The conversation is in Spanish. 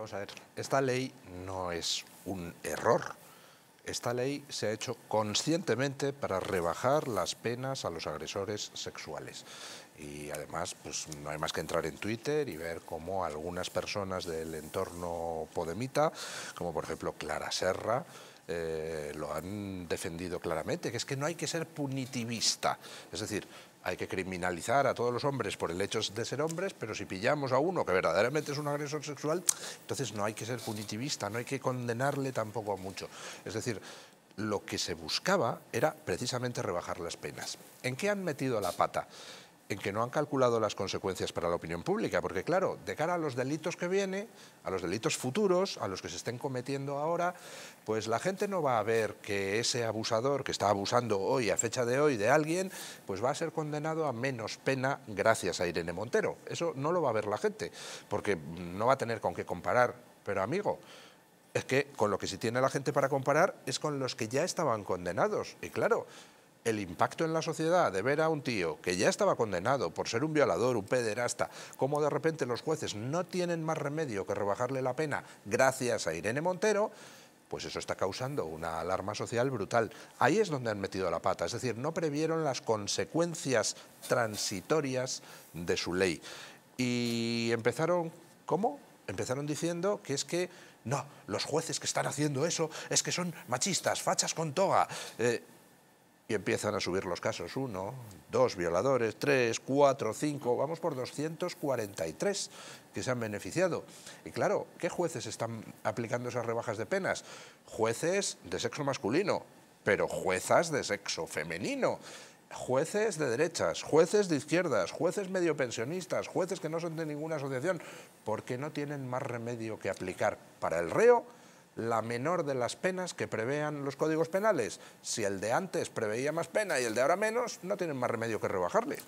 Vamos a ver, esta ley no es un error. Esta ley se ha hecho conscientemente para rebajar las penas a los agresores sexuales. Y además, pues no hay más que entrar en Twitter y ver cómo algunas personas del entorno podemita, como por ejemplo Clara Serra, eh, lo han defendido claramente, que es que no hay que ser punitivista. Es decir, hay que criminalizar a todos los hombres por el hecho de ser hombres, pero si pillamos a uno que verdaderamente es un agresor sexual, entonces no hay que ser punitivista, no hay que condenarle tampoco a mucho. Es decir, lo que se buscaba era precisamente rebajar las penas. ¿En qué han metido la pata? en que no han calculado las consecuencias para la opinión pública, porque claro, de cara a los delitos que viene, a los delitos futuros, a los que se estén cometiendo ahora, pues la gente no va a ver que ese abusador que está abusando hoy, a fecha de hoy, de alguien, pues va a ser condenado a menos pena gracias a Irene Montero. Eso no lo va a ver la gente, porque no va a tener con qué comparar. Pero amigo, es que con lo que sí tiene la gente para comparar es con los que ya estaban condenados. Y claro, el impacto en la sociedad de ver a un tío que ya estaba condenado por ser un violador, un pederasta, como de repente los jueces no tienen más remedio que rebajarle la pena gracias a Irene Montero, pues eso está causando una alarma social brutal. Ahí es donde han metido la pata, es decir, no previeron las consecuencias transitorias de su ley. Y empezaron, ¿cómo? Empezaron diciendo que es que no, los jueces que están haciendo eso es que son machistas, fachas con toga. Eh, y empiezan a subir los casos. Uno, dos violadores, tres, cuatro, cinco, vamos por 243 que se han beneficiado. Y claro, ¿qué jueces están aplicando esas rebajas de penas? Jueces de sexo masculino, pero juezas de sexo femenino. Jueces de derechas, jueces de izquierdas, jueces medio pensionistas, jueces que no son de ninguna asociación, porque no tienen más remedio que aplicar para el reo la menor de las penas que prevean los códigos penales. Si el de antes preveía más pena y el de ahora menos, no tienen más remedio que rebajarle.